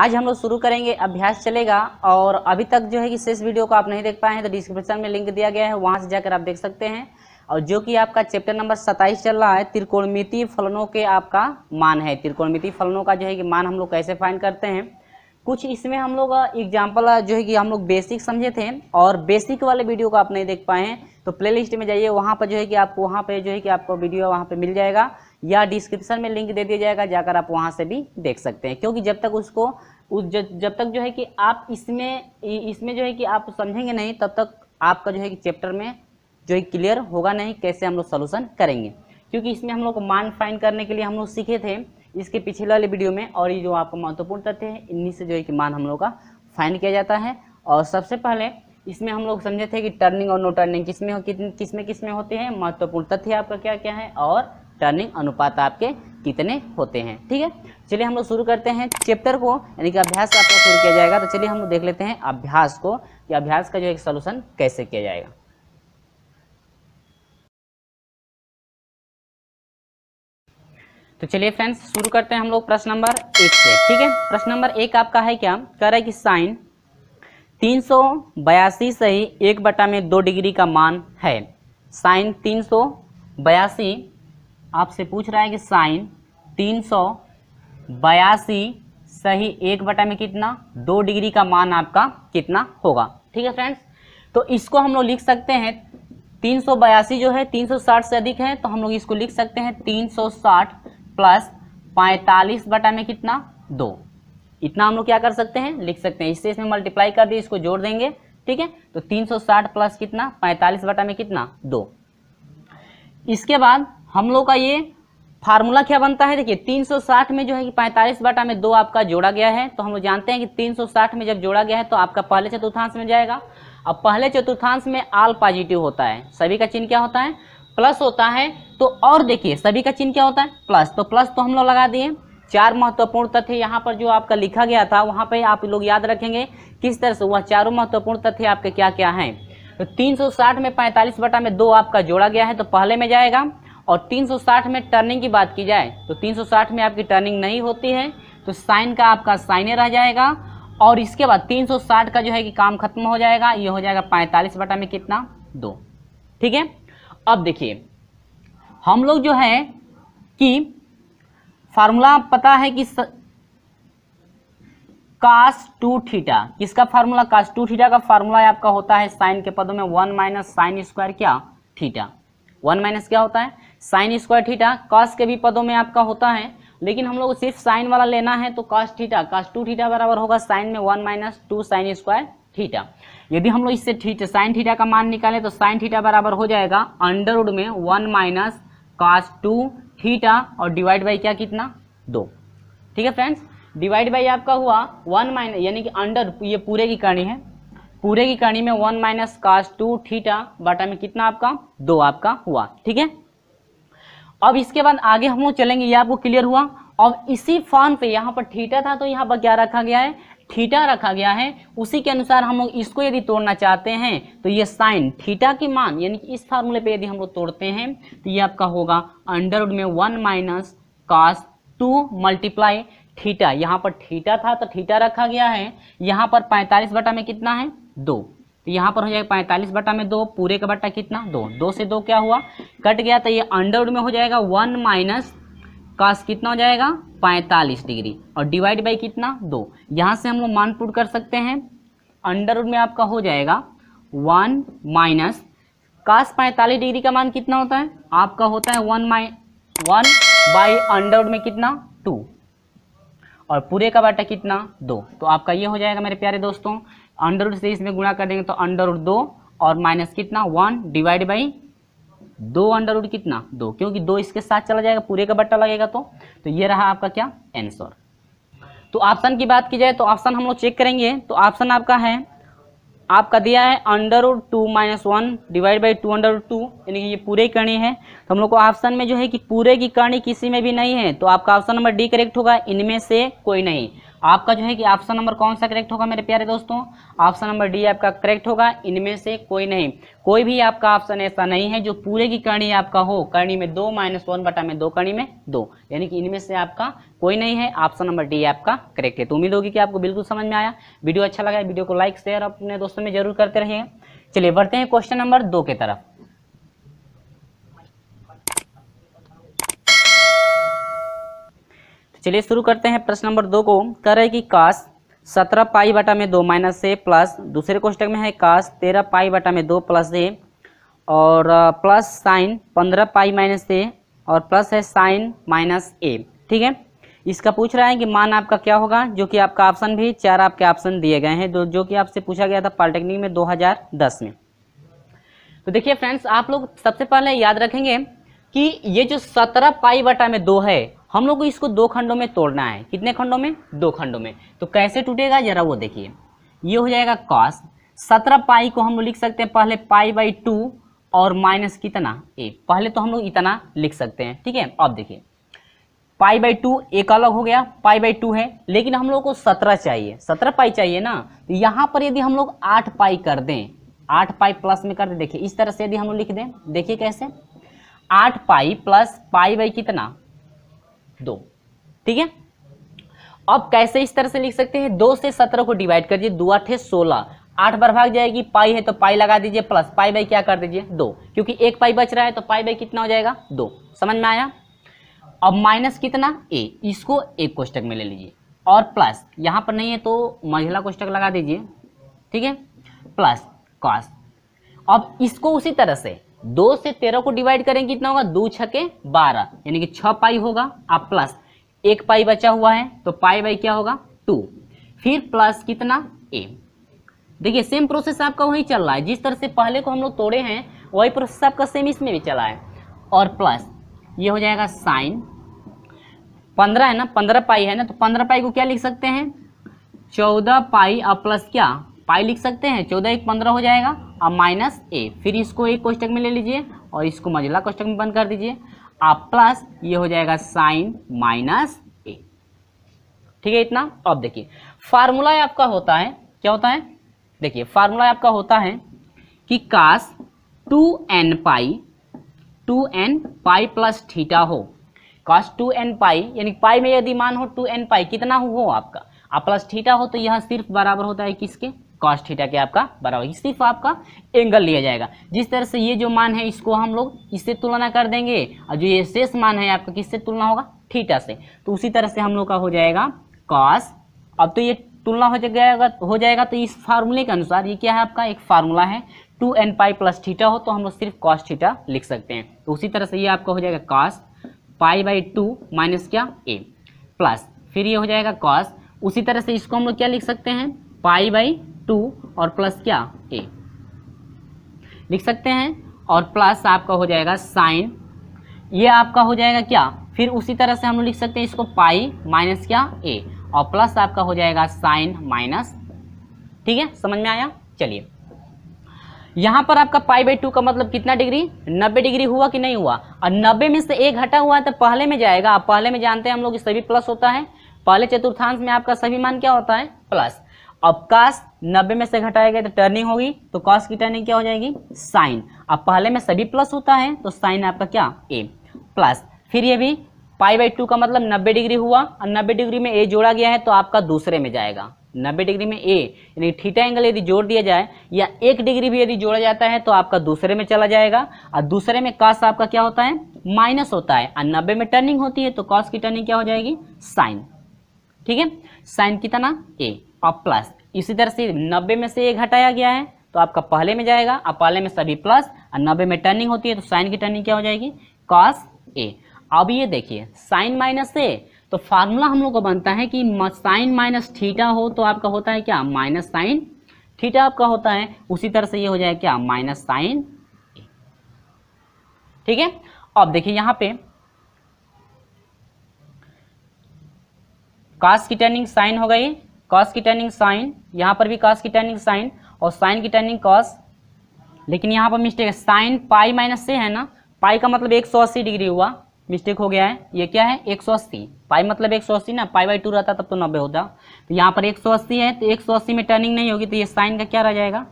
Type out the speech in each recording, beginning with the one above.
आज हम लोग शुरू करेंगे अभ्यास चलेगा और अभी तक जो है कि शेष वीडियो को आप नहीं देख पाए हैं तो डिस्क्रिप्शन में लिंक दिया गया है वहाँ से जाकर आप देख सकते हैं और जो कि आपका चैप्टर नंबर सत्ताईस चल रहा है त्रिकोणमिति फलनों के आपका मान है त्रिकोणमिति फलनों का जो है कि मान हम लोग कैसे फाइन करते हैं कुछ इसमें हम लोग एग्जाम्पल जो है कि हम लोग बेसिक समझे थे और बेसिक वाले वीडियो को आप नहीं देख पाए हैं तो प्लेलिस्ट में जाइए वहाँ पर जो है कि आपको वहाँ पर जो है कि आपको वीडियो वहाँ पर मिल जाएगा या डिस्क्रिप्शन में लिंक दे दिया जाएगा जाकर आप वहाँ से भी देख सकते हैं क्योंकि जब तक उसको उस जब तक जो है कि आप इसमें इसमें जो है कि आप समझेंगे नहीं तब तक आपका जो है कि चैप्टर में जो है क्लियर होगा नहीं कैसे हम लोग सोल्यूशन करेंगे क्योंकि इसमें हम लोग मान फाइन करने के लिए हम लोग सीखे थे इसके पिछले वाले वीडियो में और ये जो आपको महत्वपूर्ण तथ्य है इन्हीं से जो है कि मान हम लोग का फाइन किया जाता है और सबसे पहले इसमें हम लोग समझे थे कि टर्निंग और नो टर्निंग किसमें किसमें किसमें होते हैं महत्वपूर्ण तथ्य आपका क्या क्या है और टर्निंग अनुपात आपके कितने होते हैं ठीक है चलिए हम लोग शुरू करते हैं चैप्टर को यानी कि अभ्यास आपका शुरू किया जाएगा तो चलिए हम लोग देख लेते हैं अभ्यास को कि अभ्यास का जो एक सोल्यूशन कैसे किया जाएगा तो चलिए फ्रेंड्स शुरू करते हैं हम लोग प्रश्न नंबर एक से ठीक है प्रश्न नंबर एक आपका है क्या कह रहा है कि साइन तीन सौ बयासी सही एक बटा में दो डिग्री का मान है साइन तीन सौ बयासी आपसे पूछ रहा है कि साइन तीन सौ बयासी सही एक बटा में कितना दो डिग्री का मान आपका कितना होगा ठीक है फ्रेंड्स तो इसको हम लोग लिख सकते हैं तीन सौ बयासी जो है तीन सौ साठ से अधिक है तो हम लोग इसको लिख सकते हैं तीन सौ साठ प्लस पैंतालीस बटा में कितना दो इतना हम लोग क्या कर सकते हैं लिख सकते हैं इससे इसमें मल्टीप्लाई कर दिए इसको जोड़ देंगे ठीक है तो 360 प्लस कितना 45 बटा में कितना दो इसके बाद हम लोग का ये फार्मूला क्या बनता है देखिए 360 में जो है कि 45 बटा में दो आपका जोड़ा गया है तो हम लोग जानते हैं कि 360 में जब जोड़ा गया है तो आपका पहले चतुर्थांश में जाएगा अब पहले चतुर्थांश में आल पॉजिटिव होता है सभी का चिन्ह क्या होता है प्लस होता है तो और देखिए सभी का चिन्ह क्या होता है प्लस तो प्लस तो हम लोग लगा दिए चार महत्वपूर्ण तथ्य यहाँ पर जो आपका लिखा गया था वहाँ पर आप लोग याद रखेंगे किस तरह से वह चारों महत्वपूर्ण तथ्य आपके क्या क्या हैं तो 360 में 45 बटा में दो आपका जोड़ा गया है तो पहले में जाएगा और 360 में टर्निंग की बात की जाए तो 360 में आपकी टर्निंग नहीं होती है तो साइन का आपका साइने रह जाएगा और इसके बाद 360 का जो है कि काम खत्म हो जाएगा ये हो जाएगा 45 बटा में कितना दो ठीक है अब देखिए हम लोग जो है कि फार्मूला पता है कि स... कास टू थीटा किसका फार्मूला कास टू थीटा का फार्मूला आपका होता है साइन के पदों में वन माइनस साइन स्क्वायर क्या थीटा वन माइनस क्या होता है साइन स्क्वायर थीटा कास के भी पदों में आपका होता है लेकिन हम लोग सिर्फ साइन वाला लेना है तो cos theta cos two theta बराबर होगा साइन में one minus two sine square theta यदि हम लोग इससे थीटा साइन थीटा का मान निकालें तो साइन थीटा बराबर हो जाएगा अंडर रूड में one minus cos two theta और डिवाइड बाई क्या कितना दो ठीक है फ्रेंड्स डिवाइड बाई आपका हुआ वन माइनस यानी कि अंडर ये पूरे की करनी है पूरे की करनी में one minus cos two theta बाटा में कितना आपका दो आपका हुआ ठीक है अब इसके बाद आगे हम लोग चलेंगे ये आपको क्लियर हुआ अब इसी फॉर्म पे यहाँ पर थीटा था तो यहाँ पर क्या रखा गया है थीटा रखा गया है उसी के अनुसार हम लोग इसको यदि तोड़ना चाहते हैं तो ये साइन थीटा की मान यानी कि इस फार्मूले पे यदि हम लोग तोड़ते हैं तो ये आपका होगा अंडरवुड में one minus cos two multiply theta यहाँ पर थीटा था तो थीटा रखा गया है यहाँ पर पैंतालीस बटा में कितना है दो तो यहाँ पर हो जाएगा पैंतालीस बटा में दो पूरे का बट्टा कितना दो दो से दो क्या हुआ कट गया तो ये अंडरवुड में हो जाएगा वन माइनस कास कितना हो जाएगा पैंतालीस डिग्री और डिवाइड बाई कितना दो यहाँ से हम लोग मान पुट कर सकते हैं अंडर में आपका हो जाएगा वन माइनस कास पैंतालीस डिग्री का मान कितना होता है आपका होता है वन माइ वन बाई अंडर में कितना टू और पूरे का बाटा कितना दो तो आपका ये हो जाएगा मेरे प्यारे दोस्तों अंडर से इसमें गुणा कर देंगे तो अंडर दो और माइनस कितना वन डिवाइड बाई दो अंडर रूट कितना दो क्योंकि दो इसके साथ चला जाएगा पूरे का बट्टा लगेगा तो तो ये रहा आपका क्या आंसर तो ऑप्शन की बात की जाए तो ऑप्शन हम लोग चेक करेंगे तो ऑप्शन आपका है आपका दिया है under root two minus one divide by two under root two यानी कि ये पूरे कर्णी है तो हम लोग को ऑप्शन में जो है कि पूरे की कर्णी किसी में भी नहीं है तो आपका ऑप्शन नंबर डी करेक्ट होगा इनमें से कोई नहीं आपका जो है कि ऑप्शन नंबर कौन सा करेक्ट होगा मेरे प्यारे दोस्तों ऑप्शन नंबर डी आपका करेक्ट होगा इनमें से कोई नहीं कोई भी आपका ऑप्शन ऐसा नहीं है जो पूरे की कर्णी आपका हो कर्णी में दो माइनस वन बटा में दो कर्णी में दो यानी कि इनमें से आपका कोई नहीं है ऑप्शन नंबर डी आपका करेक्ट है तो उम्मीद होगी कि आपको बिल्कुल समझ में आया वीडियो अच्छा लगा वीडियो को लाइक शेयर अपने दोस्तों में जरूर करते रहिए चलिए बढ़ते हैं क्वेश्चन नंबर दो के तरफ चलिए शुरू करते हैं प्रश्न नंबर दो को कह रहे कि काश सत्रह पाई बटा में दो माइनस ए प्लस दूसरे क्वेश्चन में है काश तेरह पाई बटा में दो प्लस ए और प्लस साइन पंद्रह पाई माइनस ए और प्लस है साइन माइनस ए ठीक है इसका पूछ रहा है कि मान आपका क्या होगा जो कि आपका ऑप्शन भी चार आपके ऑप्शन दिए गए हैं जो जो कि आपसे पूछा गया था पॉलिटेक्निक में 2010 में तो देखिए फ्रेंड्स आप लोग सबसे पहले याद रखेंगे कि ये जो सत्रह पाई बटा में दो है हम लोग को इसको दो खंडों में तोड़ना है कितने खंडों में दो खंडों में तो कैसे टूटेगा जरा वो देखिए ये हो जाएगा कॉस सत्रह पाई को हम लोग लिख सकते हैं पहले पाई बाई टू और माइनस कितना ए पहले तो हम लोग इतना लिख सकते हैं ठीक है अब देखिए पाई बाई टू एक अलग हो गया पाई बाई टू है लेकिन हम लोग को सत्रह चाहिए सत्रह पाई चाहिए ना तो यहाँ पर यदि हम लोग आठ पाई कर दें आठ पाई प्लस में कर दें देखिए इस तरह से यदि हम लोग लिख दें देखिए कैसे आठ पाई प्लस पाई बाई कितना दो ठीक है अब कैसे इस तरह से लिख सकते हैं दो से सत्रह को डिवाइड कर दीजिए दो आठे सोलह आठ बार भाग जाएगी पाई है तो पाई लगा दीजिए प्लस पाई बाई क्या कर दीजिए दो क्योंकि एक पाई बच रहा है तो पाई बाई कितना हो जाएगा दो समझ में आया अब माइनस कितना ए इसको एक कोष्टक में ले लीजिए और प्लस यहाँ पर नहीं है तो मझला कोष्टक लगा दीजिए ठीक है प्लस कॉस अब इसको उसी तरह से दो से तेरह को डिवाइड करेंगे कितना होगा दो छके बारह यानी कि छ पाई होगा आप प्लस एक पाई बचा हुआ है तो पाई बाई क्या होगा टू फिर प्लस कितना ए देखिए सेम प्रोसेस आपका वही चल रहा है जिस तरह से पहले को हम लोग तोड़े हैं वही प्रोसेस आपका सेम इसमें भी चला है और प्लस ये हो जाएगा साइन पंद्रह है ना पंद्रह पाई है ना तो पंद्रह पाई को क्या लिख सकते हैं चौदह पाई और प्लस क्या पाई लिख सकते हैं चौदह एक पंद्रह हो जाएगा और माइनस ए फिर इसको एक कोष्टक में ले लीजिए और इसको मजला कोष्टक में बंद कर दीजिए आप प्लस ये हो जाएगा साइन माइनस ए ठीक है इतना अब देखिए फार्मूला आपका होता है क्या होता है देखिए फार्मूला आपका होता है कि cos two n pi two n pi plus theta हो कास टू एन पाई यानी पाई में यदि मान हो टू एन पाई कितना हो आपका आप प्लस थीटा हो तो यह सिर्फ बराबर होता है किसके कॉस्ट थीटा के आपका बराबर सिर्फ आपका एंगल लिया जाएगा जिस तरह से ये जो मान है इसको हम लोग इससे तुलना कर देंगे और जो ये शेष मान है आपका किससे तुलना होगा थीटा से तो उसी तरह से हम लोग का हो जाएगा कॉस अब तो ये तुलना हो जाएगा हो जाएगा तो इस फार्मूले के अनुसार ये क्या है आपका एक फार्मूला है two n pi plus theta हो तो हम लोग सिर्फ कॉस थीटा लिख सकते हैं तो उसी तरह से ये आपका हो जाएगा cos pi by two minus क्या ए प्लस फिर ये हो जाएगा कॉस उसी तरह से इसको हम लोग क्या लिख सकते हैं पाई बाई टू और प्लस क्या ए लिख सकते हैं और प्लस आपका हो जाएगा साइन ये आपका हो जाएगा क्या फिर उसी तरह से हम लोग लिख सकते हैं इसको पाई माइनस क्या ए और प्लस आपका हो जाएगा साइन माइनस ठीक है समझ में आया चलिए यहां पर आपका पाई बाई टू का मतलब कितना डिग्री नब्बे डिग्री हुआ कि नहीं हुआ और नब्बे में से एक घटा हुआ है तो पहले में जाएगा पहले में जानते हैं हम लोग सभी प्लस होता है पहले चतुर्थांश में आपका सभी मान क्या होता है प्लस अब कास नब्बे में से घटाया गया तो टर्निंग होगी तो कॉस की टर्निंग क्या हो जाएगी साइन अब पहले में सभी प्लस होता है तो साइन आपका क्या ए प्लस फिर ये भी पाई बाई टू का मतलब नब्बे डिग्री हुआ और नब्बे डिग्री में ए जोड़ा गया है तो आपका दूसरे में जाएगा नब्बे डिग्री में ए यानी थीटा एंगल यदि जोड़ दिया जाए या एक डिग्री भी यदि जोड़ा जाता है तो आपका दूसरे में चला जाएगा और दूसरे में कॉस आपका क्या होता है माइनस होता है और नब्बे में टर्निंग होती है तो कॉस की टर्निंग क्या हो जाएगी साइन ठीक है साइन कितना ए और प्लस इसी तरह से नब्बे में से एक हटाया गया है तो आपका पहले में जाएगा और पहले में सभी प्लस और नब्बे में टर्निंग होती है तो साइन की टर्निंग क्या हो जाएगी कॉस ए अब ये देखिए साइन माइनस ए तो फार्मूला हम लोग को बनता है कि साइन माइनस थीटा हो तो आपका होता है क्या माइनस साइन थीटा आपका होता है उसी तरह से ये हो जाएगा क्या माइनस साइन ठीक है अब देखिए यहां पे कास की टर्निंग साइन हो गई कॉस की टर्निंग साइन यहाँ पर भी कॉस की टर्निंग साइन और साइन की टर्निंग कॉस लेकिन यहाँ पर मिस्टेक है साइन पाई माइनस से है ना पाई का मतलब एक सौ अस्सी डिग्री हुआ मिस्टेक हो गया है ये क्या है एक सौ अस्सी पाई मतलब एक सौ अस्सी ना पाई बाई टू रहता तब तो नब्बे होता तो यहाँ पर एक सौ अस्सी है तो एक सौ अस्सी में टर्निंग नहीं होगी तो ये साइन का क्या रह जाएगा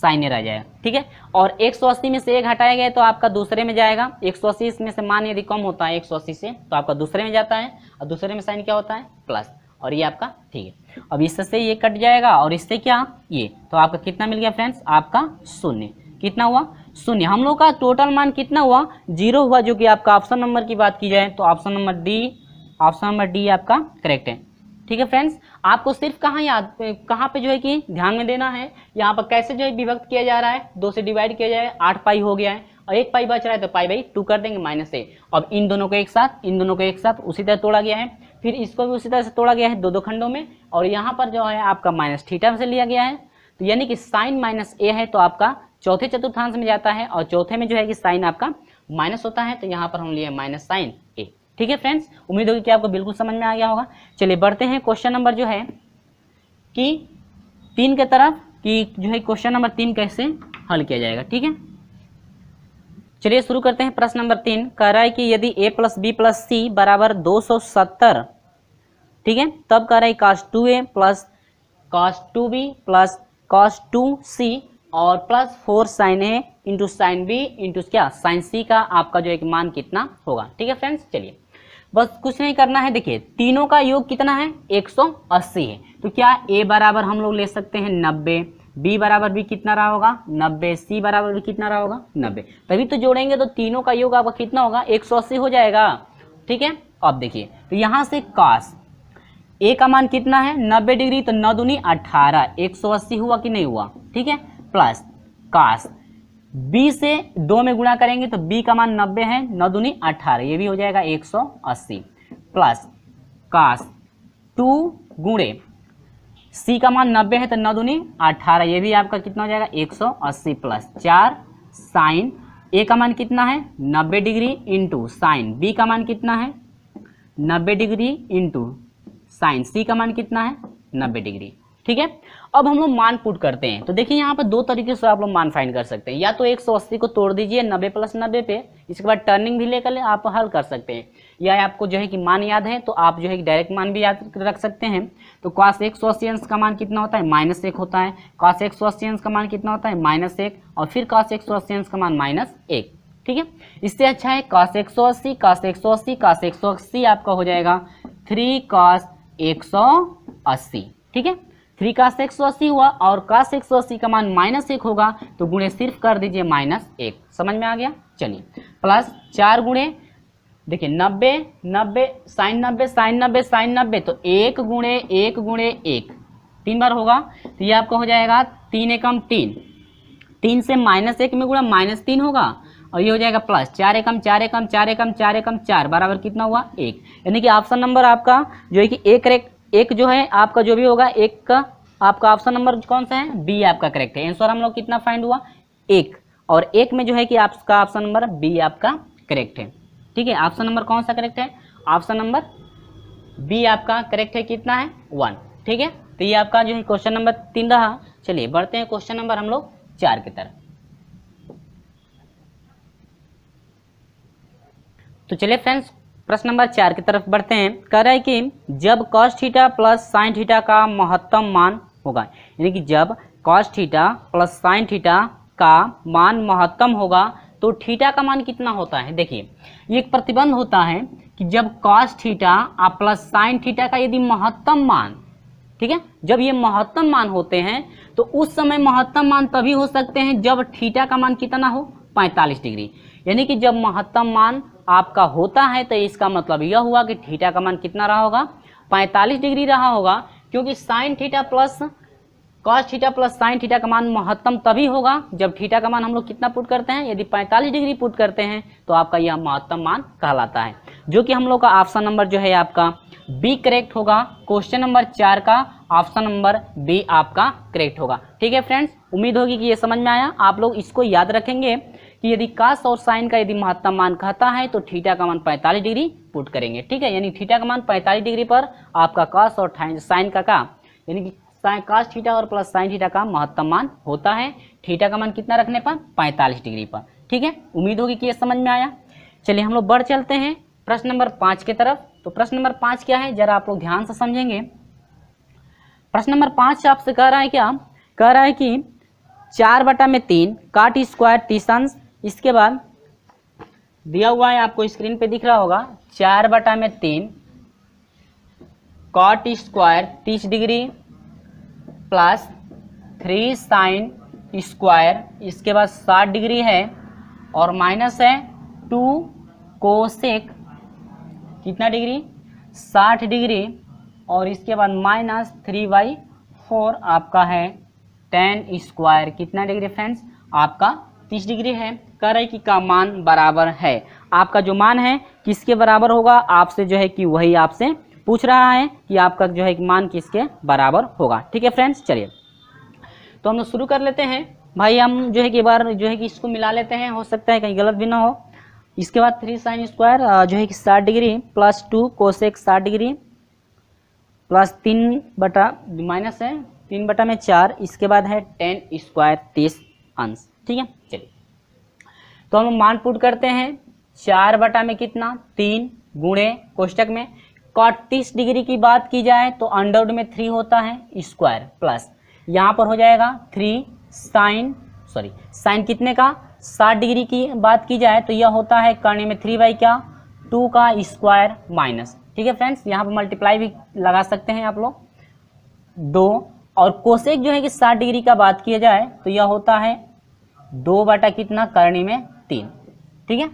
साइन रह जाएगा ठीक है और 180 में से एक हटाया गया तो आपका दूसरे में जाएगा 180 इसमें से मान यदि कम होता है 180 से तो आपका दूसरे में जाता है और दूसरे में साइन क्या होता है प्लस और ये आपका ठीक है अब इससे से ये कट जाएगा और इससे क्या ये तो आपका कितना मिल गया फ्रेंड्स आपका शून्य कितना हुआ शून्य हम लोग का टोटल मान कितना हुआ जीरो हुआ जो कि आपका ऑप्शन नंबर की बात की जाए तो option number D option number D आपका करेक्ट है ठीक है फ्रेंड्स आपको सिर्फ कहाँ याद कहाँ पे जो है कि ध्यान में देना है यहाँ पर कैसे जो है विभक्त किया जा रहा है दो से डिवाइड किया जाए आठ पाई हो गया है और एक पाई बच रहा है तो पाई बाई टू कर देंगे माइनस से अब इन दोनों को एक साथ इन दोनों को एक साथ उसी तरह तोड़ा गया है फिर इसको भी उसी तरह से तोड़ा गया है दो दो खंडों में और यहाँ पर जो है आपका माइनस थीटा से लिया गया है तो यानी कि साइन माइनस ए है तो आपका चौथे चतुर्थांश में जाता है और चौथे में जो है कि साइन आपका माइनस होता है तो यहाँ पर हम लिए माइनस साइन ए ठीक है फ्रेंड्स उम्मीद होगी कि आपको बिल्कुल समझ में आ गया होगा चलिए बढ़ते हैं क्वेश्चन नंबर जो है कि तीन के तरफ कि जो है क्वेश्चन नंबर तीन कैसे हल किया जाएगा ठीक है चलिए शुरू करते हैं प्रश्न नंबर तीन कह रहा है कि यदि A plus B plus C बराबर दो सौ सत्तर ठीक है तब कह रहा है cos two A plus cos two B plus cos two C और plus four sine A into sine B into क्या साइन सी का आपका जो एक मान कितना होगा ठीक है फ्रेंड्स चलिए बस कुछ नहीं करना है देखिए तीनों का योग कितना है 180 है तो क्या ए बराबर हम लोग ले सकते हैं 90 बी बराबर भी कितना रहा होगा 90 सी बराबर भी कितना रहा होगा 90 तभी तो जोड़ेंगे तो तीनों का योग आपका कितना होगा 180 हो जाएगा ठीक है अब देखिए तो यहाँ से कास ए का मान कितना है नब्बे डिग्री तो नौ दूनी अठारह एक सौ अस्सी हुआ कि नहीं हुआ ठीक है प्लस कास बी से दो में गुणा करेंगे तो बी का मान नब्बे है नौ दूनी अट्ठारह ये भी हो जाएगा एक सौ अस्सी प्लस कास टू गुणे सी का मान नब्बे है तो नौ दूनी अठारह ये भी आपका कितना हो जाएगा एक सौ अस्सी प्लस चार साइन ए का मान कितना है नब्बे डिग्री इंटू साइन बी का मान कितना है नब्बे डिग्री इंटू साइन सी का मान कितना है नब्बे डिग्री ठीक है अब हम लोग मान पुट करते हैं तो देखिए यहाँ पर दो तरीके से आप लोग मान फाइंड कर सकते हैं या तो 180 को तोड़ दीजिए 90 प्लस 90 पे इसके बाद टर्निंग भी लेकर ले आप हल कर सकते हैं या आपको जो है कि मान याद है तो आप जो है डायरेक्ट मान भी याद रख सकते हैं तो कॉस एक सौ अंश का मान कितना होता है माइनस एक होता है कॉस एक सौ अंश का मान कितना होता है माइनस एक और फिर कॉस एक सौ अंश का मान माइनस एक ठीक है इससे अच्छा है कॉस एक सौ अस्सी कॉस एक सौ अस्सी कॉस एक सौ अस्सी आपका हो जाएगा थ्री कॉस 180 ठीक है थ्री का एक हुआ और का एक का मान माइनस एक होगा तो गुणे सिर्फ कर दीजिए माइनस एक समझ में आ गया चलिए प्लस चार गुणे देखिए नब्बे नब्बे साइन नब्बे साइन नब्बे साइन नब्बे तो एक गुणे एक गुणे एक तीन बार होगा तो ये आपका हो जाएगा तीन एकम तीन तीन से माइनस एक में गुणा माइनस तीन होगा और ये हो जाएगा प्लस चार एकम चार एकम चार एकम चार एकम चार बराबर कितना हुआ एक यानी कि ऑप्शन नंबर आपका जो है कि एक करेक्ट एक जो है आपका जो भी होगा एक का आपका ऑप्शन नंबर कौन सा है बी आपका करेक्ट है आंसर हम लोग कितना फाइंड हुआ एक और एक में जो है कि आपका ऑप्शन नंबर बी आपका करेक्ट है ठीक है ऑप्शन नंबर कौन सा करेक्ट है ऑप्शन नंबर बी आपका करेक्ट है कितना है वन ठीक है तो ये आपका जो है क्वेश्चन नंबर तीन रहा चलिए बढ़ते हैं क्वेश्चन नंबर हम लोग चार की तरफ तो चलिए फ्रेंड्स प्रश्न नंबर चार की तरफ बढ़ते हैं कह रहे हैं कि जब cos theta plus sine theta का महत्तम मान होगा यानी कि जब cos theta plus sine theta का मान महत्तम होगा तो थीटा का मान कितना होता है देखिए एक प्रतिबंध होता है कि जब कॉस्ट थीटा और प्लस साइन थीटा का यदि महत्तम मान ठीक है जब ये महत्तम मान होते हैं तो उस समय महत्तम मान तभी हो सकते हैं जब थीटा का मान कितना हो 45 डिग्री यानी कि जब महत्तम मान आपका होता है तो इसका मतलब यह हुआ कि थीटा का मान कितना रहा होगा 45 डिग्री रहा होगा क्योंकि sine theta plus cos theta plus sine theta का मान महत्तम तभी होगा जब थीटा का मान हम लोग कितना पुट करते हैं यदि 45 डिग्री पुट करते हैं तो आपका यह महत्तम मान कहलाता है जो कि हम लोग का ऑप्शन नंबर जो है आपका बी करेक्ट होगा क्वेश्चन नंबर चार का ऑप्शन नंबर बी आपका करेक्ट होगा ठीक है फ्रेंड्स उम्मीद होगी कि ये समझ में आया आप लोग इसको याद रखेंगे कि यदि कास और साइन का यदि महत्तम मान कहता है तो थीटा का मान 45 डिग्री पुट करेंगे ठीक है यानी थीटा का मान 45 डिग्री पर आपका कास और साइन का का यानी कि कास थीटा और प्लस साइन थीटा का महत्तम मान होता है थीटा का मान कितना रखने पर पैंतालीस डिग्री पर ठीक है उम्मीद होगी कि यह समझ में आया चलिए हम लोग बढ़ चलते हैं प्रश्न नंबर पाँच की तरफ तो प्रश्न नंबर पाँच क्या है जरा आप लोग ध्यान से समझेंगे प्रश्न नंबर पाँच आपसे कह रहा है क्या कह रहा है कि चार बटा में तीन काट स्क्वायर तीसंस इसके बाद दिया हुआ है आपको स्क्रीन पे दिख रहा होगा चार बटा में तीन कॉट स्क्वायर तीस degree plus three sine square इसके बाद साठ डिग्री है और माइनस है टू कोसेक कितना डिग्री साठ डिग्री और इसके बाद माइनस थ्री बाई फोर आपका है टेन स्क्वायर कितना डिग्री फ्रेंड्स आपका तीस डिग्री है कह रहे हैं कि का मान बराबर है आपका जो मान है किसके बराबर होगा आपसे जो है कि वही आपसे पूछ रहा है कि आपका जो है कि मान किसके बराबर होगा ठीक है फ्रेंड्स चलिए तो हम लोग शुरू कर लेते हैं भाई हम जो है कि बार जो है कि इसको मिला लेते हैं हो सकता है कहीं गलत भी ना हो इसके बाद थ्री साइन स्क्वायर जो है कि साठ डिग्री प्लस टू कोशेक साठ डिग्री प्लस तीन बटा माइनस है तीन बटा में चार इसके बाद है टेन स्क्वायर तीस अंश ठीक है चलिए तो हम मानपुट करते हैं चार बटा में कितना तीन गुणे कोष्टक में कॉट डिग्री की बात की जाए तो अंडरवुड में थ्री होता है स्क्वायर प्लस यहाँ पर हो जाएगा थ्री साइन सॉरी साइन कितने का साठ डिग्री की बात की जाए तो यह होता है करने में थ्री बाई क्या टू का स्क्वायर माइनस ठीक है फ्रेंड्स यहाँ पर मल्टीप्लाई भी लगा सकते हैं आप लोग दो और कोशेक जो है कि साठ डिग्री का बात किया जाए तो यह होता है दो बटा कितना करणी में तीन ठीक है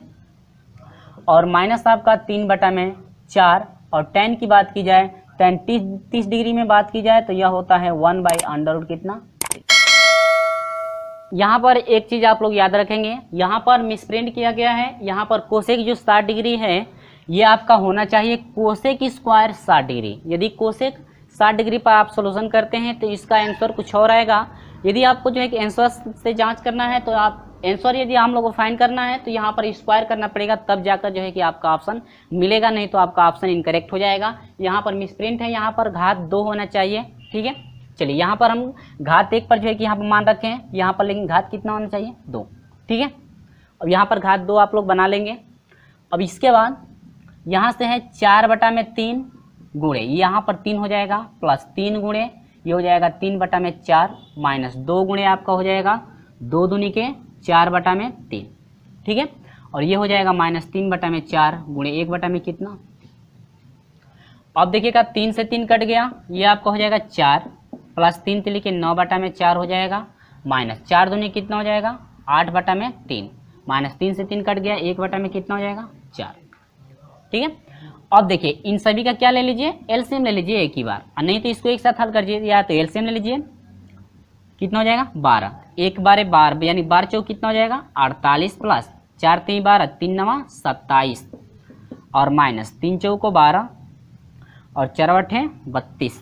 और माइनस आपका तीन बटा में चार और टेन की बात की जाए टेन तीस तीस डिग्री में बात की जाए तो यह होता है वन बाई अंडर कितना यहाँ पर एक चीज़ आप लोग याद रखेंगे यहाँ पर मिसप्रिंट किया गया है यहाँ पर कोसेक जो साठ डिग्री है ये आपका होना चाहिए कोसेक स्क्वायर साठ डिग्री यदि कोसेक साठ डिग्री पर आप सोल्यूशन करते हैं तो इसका आंसर कुछ और आएगा यदि आपको जो है कि आंसर से जांच करना है तो आप एंसर यदि हम लोग को फाइन करना है तो यहाँ पर स्क्वायर करना पड़ेगा तब जाकर जो है कि आपका ऑप्शन मिलेगा नहीं तो आपका ऑप्शन इनकरेक्ट हो जाएगा यहाँ पर मिसप्रिंट है यहाँ पर घात दो होना चाहिए ठीक है चलिए यहाँ पर हम घात एक पर जो है कि यहाँ पर मान रखे हैं यहाँ पर लेकिन घात कितना होना चाहिए दो ठीक है अब यहाँ पर घात दो आप लोग बना लेंगे अब इसके बाद यहाँ से है चार बटा में तीन गुणे यहाँ पर तीन हो जाएगा प्लस तीन गुणे ये हो जाएगा तीन बटा में चार माइनस दो गुणे आपका हो जाएगा दो दुनी के चार बटा में तीन ठीक है और ये हो जाएगा माइनस तीन बटा में चार गुणे एक बटा में कितना अब देखिएगा तीन से तीन कट गया ये आपका हो जाएगा चार प्लस तीन से के नौ बटा में चार हो जाएगा माइनस चार दूनी कितना हो जाएगा आठ बटा में तीन माइनस तीन से तीन कट गया एक बटा में कितना हो जाएगा चार ठीक है अब देखिए इन सभी का क्या ले लीजिए एलसीएम ले लीजिए एक ही बार नहीं तो इसको एक साथ हल कर या तो एलसीएम ले लीजिए कितना हो जाएगा बारह एक बारे बार यानी बारह चौक कितना हो जाएगा अड़तालीस प्लस चार तीन बारह तीन नवा सत्ताईस और माइनस तीन चौको बारह और चरवटे बत्तीस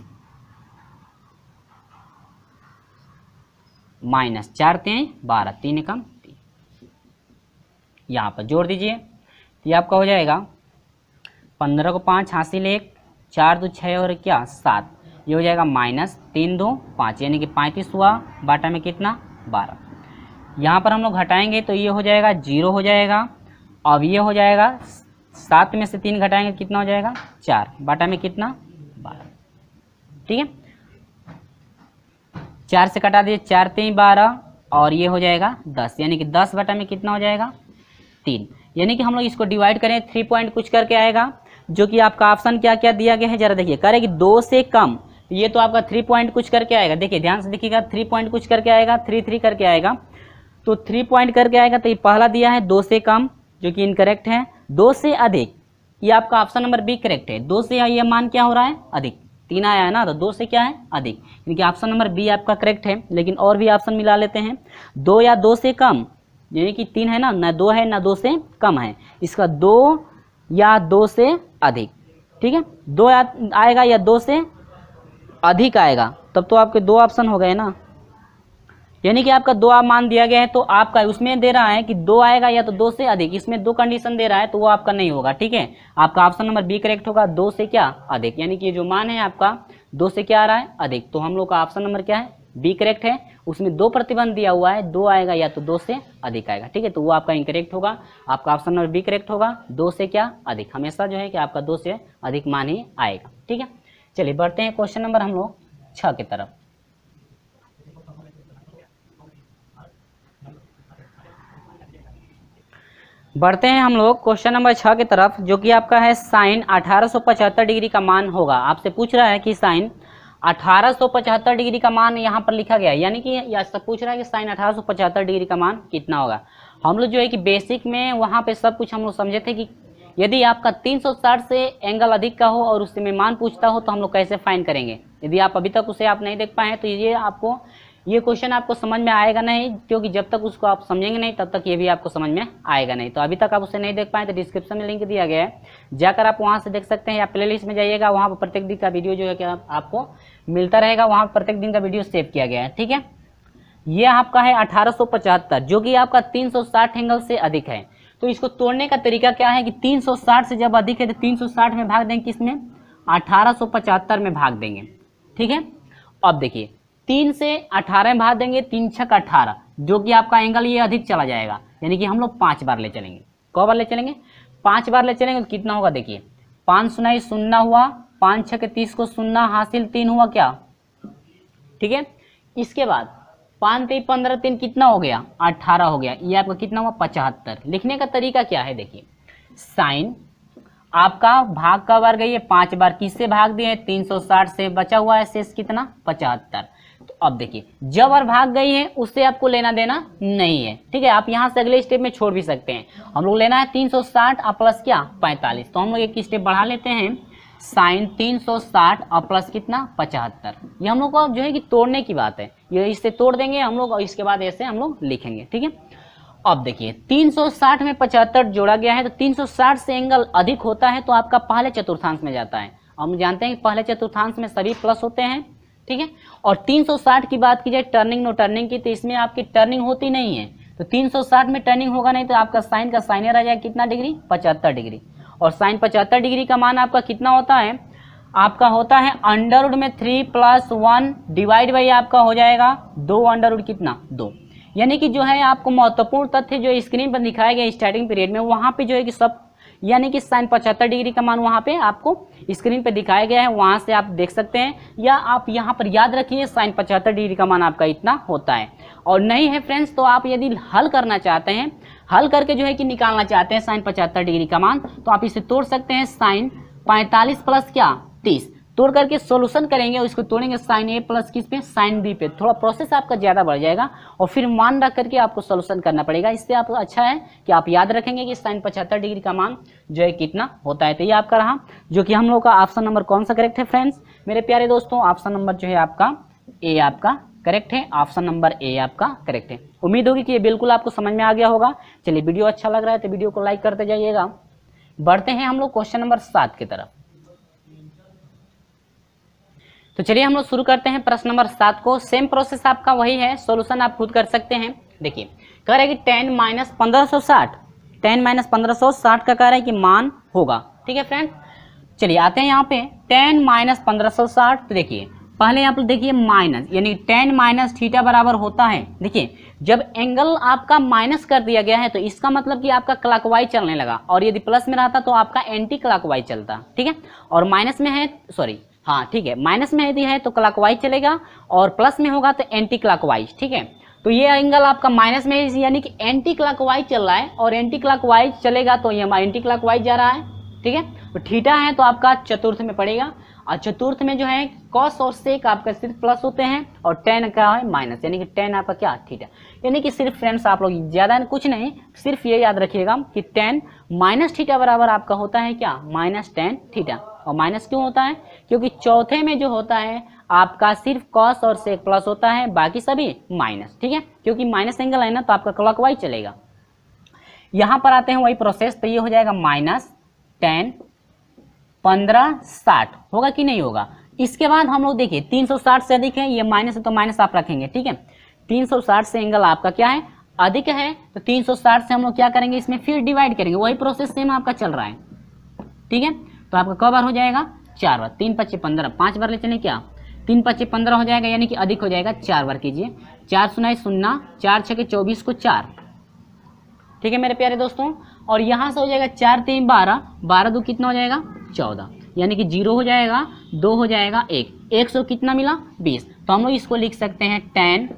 माइनस चार तीन बारह तीन कम तीन यहाँ पर जोड़ दीजिए तो ये आपका हो जाएगा पंद्रह को पाँच हासिल एक चार दो छः और क्या सात ये हो जाएगा माइनस तीन दो पाँच यानी कि पैंतीस हुआ बाटा में कितना बारह यहाँ पर हम लोग घटाएंगे तो ये हो जाएगा जीरो हो जाएगा अब ये हो जाएगा सात में से तीन घटाएंगे कितना हो जाएगा चार बाटा में कितना बारह ठीक है चार से कटा दिए चार तीन बारह और ये हो जाएगा दस यानी कि दस बटा में कितना हो जाएगा तीन यानी कि हम लोग इसको डिवाइड करें थ्री पॉइंट कुछ करके आएगा जो कि आपका ऑप्शन क्या क्या दिया गया है जरा देखिए करेगी दो से कम ये तो आपका थ्री पॉइंट कुछ करके आएगा देखिए ध्यान से देखिएगा थ्री पॉइंट कुछ करके आएगा थ्री थ्री करके आएगा तो थ्री पॉइंट करके आएगा तो ये पहला दिया है दो से कम जो कि इनकरेक्ट है दो से अधिक ये आपका ऑप्शन नंबर बी करेक्ट है दो से ये मान क्या हो रहा है अधिक तीन आया है ना तो दो से क्या है अधिक यानी ऑप्शन नंबर बी आपका करेक्ट है लेकिन और भी ऑप्शन मिला लेते हैं दो या दो से कम यानी कि तीन है ना ना दो है ना दो से कम है इसका दो या दो से अधिक ठीक है दो या आएगा या दो से अधिक आएगा तब तो आपके दो ऑप्शन हो गए ना यानी कि आपका दो मान दिया गया है तो आपका उसमें दे रहा है कि दो आएगा या तो दो से अधिक इसमें दो कंडीशन दे रहा है तो वो आपका नहीं होगा ठीक है आपका ऑप्शन नंबर बी करेक्ट होगा दो से क्या अधिक यानी कि जो मान है आपका दो से क्या आ रहा है अधिक तो हम लोग का ऑप्शन नंबर क्या है बी करेक्ट है उसमें दो प्रतिबंध दिया हुआ है दो आएगा या तो दो से अधिक आएगा ठीक है तो वो आपका इनकरेक्ट होगा आपका ऑप्शन नंबर बी करेक्ट होगा दो से क्या अधिक हमेशा जो है कि आपका दो से अधिक मान ही आएगा ठीक है चलिए बढ़ते हैं क्वेश्चन नंबर हम लोग छः की तरफ बढ़ते हैं हम लोग क्वेश्चन नंबर छः की तरफ जो कि आपका है साइन 1875 डिग्री का मान होगा आपसे पूछ रहा है कि साइन 1875 डिग्री का मान यहाँ पर लिखा गया है यानी कि या सब पूछ रहा है कि साइन 1875 डिग्री का मान कितना होगा हम लोग जो है कि बेसिक में वहाँ पे सब कुछ हम लोग समझे थे कि यदि आपका 360 से एंगल अधिक का हो और उससे में मान पूछता हो तो हम लोग कैसे फाइन करेंगे यदि आप अभी तक उसे आप नहीं देख पाए हैं तो ये आपको ये क्वेश्चन आपको समझ में आएगा नहीं क्योंकि जब तक उसको आप समझेंगे नहीं तब तक ये भी आपको समझ में आएगा नहीं तो अभी तक आप उसे नहीं देख पाए तो डिस्क्रिप्शन में लिंक दिया गया है जाकर आप वहाँ से देख सकते हैं या प्ले में जाइएगा वहाँ पर प्रत्येक दिन का वीडियो जो है कि आपको मिलता रहेगा वहाँ प्रत्येक दिन का वीडियो सेव किया गया है ठीक है यह आपका है अठारह जो कि आपका 360 एंगल से अधिक है तो इसको तोड़ने का तरीका क्या है कि 360 से जब अधिक है तो 360 में भाग देंगे किसमें 1875 में भाग देंगे ठीक है अब देखिए तीन से अठारह में भाग देंगे तीन छक अठारह जो कि आपका एंगल ये अधिक चला जाएगा यानी कि हम लोग पाँच बार ले चलेंगे कौ बार ले चलेंगे पाँच बार ले चलेंगे तो कितना होगा देखिए पाँच सुनाई सुनना हुआ पाँच छः के तीस को सुनना हासिल तीन हुआ क्या ठीक है इसके बाद पाँच तेई पंद्रह तीन कितना हो गया अट्ठारह हो गया ये आपका कितना हुआ पचहत्तर लिखने का तरीका क्या है देखिए साइन आपका भाग का बार गई है पांच बार किससे भाग दिए तीन सौ साठ से बचा हुआ है शेष कितना पचहत्तर तो अब देखिए जब और भाग गई है उससे आपको लेना देना नहीं है ठीक है आप यहाँ से अगले स्टेप में छोड़ भी सकते हैं हम लोग लेना है तीन सौ प्लस क्या पैंतालीस तो हम लोग एक स्टेप बढ़ा लेते हैं साइन 360 और प्लस कितना पचहत्तर ये हम लोग को जो है कि तोड़ने की बात है ये इससे तोड़ देंगे हम लोग और इसके बाद ऐसे हम लोग लिखेंगे ठीक है अब देखिए 360 में पचहत्तर जोड़ा गया है तो 360 से एंगल अधिक होता है तो आपका पहले चतुर्थांश में जाता है हम जानते हैं कि पहले चतुर्थांश में सभी प्लस होते हैं ठीक है और साठ की बात की जाए टर्निंग नो टर्निंग की तो इसमें आपकी टर्निंग होती नहीं है तो 360 में टर्निंग होगा नहीं तो आपका साइन का साइन रह जाएगा कितना डिग्री पचहत्तर डिग्री और साइन पचहत्तर डिग्री का मान आपका कितना होता है आपका होता है अंडरवुड में three plus one divide by आपका हो जाएगा दो अंडरवुड कितना दो यानी कि जो है आपको महत्वपूर्ण तथ्य जो स्क्रीन पर दिखाया गया स्टार्टिंग पीरियड में वहाँ पे जो है कि सब यानी कि साइन पचहत्तर डिग्री का मान वहाँ पे आपको स्क्रीन पर दिखाया गया है वहाँ से आप देख सकते हैं या आप यहाँ पर याद रखिए साइन पचहत्तर डिग्री का मान आपका इतना होता है और नहीं है फ्रेंड्स तो आप यदि हल करना चाहते हैं हल करके जो है कि निकालना चाहते हैं साइन पचहत्तर डिग्री का मान तो आप इसे तोड़ सकते हैं साइन पैंतालीस प्लस क्या तीस तोड़ करके सोल्यूशन करेंगे उसको तोड़ेंगे साइन ए प्लस किस पे साइन बी पे थोड़ा प्रोसेस आपका ज़्यादा बढ़ जाएगा और फिर मान रख करके आपको सोल्यूशन करना पड़ेगा इससे आपको अच्छा है कि आप याद रखेंगे कि साइन पचहत्तर डिग्री का मान जो है कितना होता है तो ये आपका रहा जो कि हम लोग का ऑप्शन नंबर कौन सा करेक्ट है फ्रेंड्स मेरे प्यारे दोस्तों ऑप्शन नंबर जो है आपका ए आपका करेक्ट है ऑप्शन नंबर ए आपका करेक्ट है उम्मीद होगी कि ये बिल्कुल आपको समझ में आ गया होगा चलिए वीडियो अच्छा लग रहा है तो वीडियो को लाइक करते जाइएगा बढ़ते हैं हम लोग क्वेश्चन नंबर सात की तरफ तो चलिए हम लोग शुरू करते हैं प्रश्न नंबर सात को सेम प्रोसेस आपका वही है सोल्यूशन आप खुद कर सकते हैं देखिए कह रहे हैं कि टेन माइनस पंद्रह सौ साठ टेन माइनस पंद्रह सौ साठ का कह रहे हैं कि मान होगा ठीक है फ्रेंड चलिए आते हैं यहाँ पे टेन माइनस पंद्रह सौ साठ तो देखिए पहले यहाँ पर देखिए माइनस यानी टेन माइनस थीटा बराबर होता है देखिए जब एंगल आपका माइनस कर दिया गया है तो इसका मतलब कि आपका क्लॉकवाइज चलने लगा और यदि प्लस में रहता तो आपका एंटी क्लॉकवाइज चलता ठीक है और माइनस में है सॉरी हाँ ठीक है माइनस में यदि है तो क्लॉकवाइज चलेगा और प्लस में होगा तो एंटी क्लॉकवाइज ठीक है तो ये एंगल आपका माइनस में है यानी कि एंटी क्लॉकवाइज चल रहा है और एंटी क्लॉकवाइज चलेगा तो ये एंटी क्लॉकवाइज जा रहा है ठीक है तो थीटा है तो आपका चतुर्थ में पड़ेगा और चतुर्थ में जो है कॉस और सेक आपका सिर्फ प्लस होते हैं और टेन का है माइनस यानी कि टेन आपका क्या थीटा यानी कि सिर्फ फ्रेंड्स आप लोग ज़्यादा कुछ नहीं सिर्फ ये याद रखिएगा कि टेन माइनस थीटा बराबर आपका होता है क्या माइनस टेन थीटा और माइनस क्यों होता है क्योंकि चौथे में जो होता है आपका सिर्फ कॉस और सेक प्लस होता है बाकी सभी माइनस ठीक है क्योंकि माइनस एंगल है ना तो आपका क्लॉक चलेगा यहां पर आते हैं वही प्रोसेस तो ये हो जाएगा माइनस टेन पंद्रह साठ होगा कि नहीं होगा इसके बाद हम लोग देखिए 360 से अधिक है ये माइनस है तो माइनस आप रखेंगे ठीक है 360 से एंगल आपका क्या है अधिक है तो 360 से हम लोग क्या करेंगे इसमें फिर डिवाइड करेंगे वही प्रोसेस सेम आपका चल रहा है ठीक है तो आपका कब बार हो जाएगा चार बार तीन पच्चे पंद्रह पाँच बार ले चले क्या तीन पच्चे पंद्रह हो जाएगा यानी कि अधिक हो जाएगा चार बार कीजिए चार सुनाई सुनना चार छः के चौबीस को चार ठीक है मेरे प्यारे दोस्तों और यहाँ से हो जाएगा चार तीन बारह बारह दो कितना हो जाएगा चौदह यानी कि जीरो हो जाएगा दो हो जाएगा एक एक सौ कितना मिला बीस तो हम लोग इसको लिख सकते हैं टेन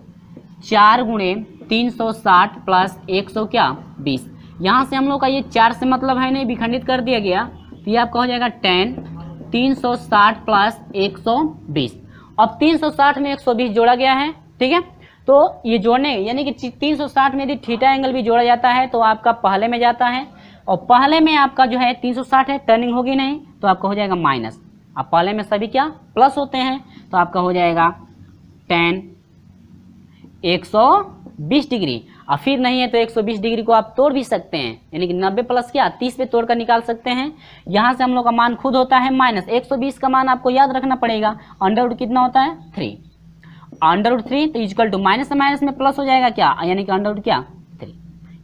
चार गुणे तीन सौ साठ प्लस एक सौ क्या बीस यहाँ से हम लोग का ये चार से मतलब है नहीं विखंडित कर दिया गया तो ये आपका हो जाएगा टेन तीन सौ साठ प्लस एक सौ बीस अब तीन सौ साठ में एक सौ बीस जोड़ा गया है ठीक है तो ये जोड़ने यानी कि 360 में यदि थीटा एंगल भी जोड़ा जाता है तो आपका पहले में जाता है और पहले में आपका जो है 360 है टर्निंग होगी नहीं तो आपका हो जाएगा माइनस अब पहले में सभी क्या प्लस होते हैं तो आपका हो जाएगा टेन 120 डिग्री और फिर नहीं है तो 120 डिग्री को आप तोड़ भी सकते हैं यानी कि 90 प्लस क्या 30 पे तोड़कर निकाल सकते हैं यहाँ से हम लोग का मान खुद होता है माइनस 120 का मान आपको याद रखना पड़ेगा अंडर कितना होता है थ्री अंडर रूट थ्री तो इजकल टू माइनस से माइनस में प्लस हो जाएगा क्या यानी कि अंडर रूट क्या थ्री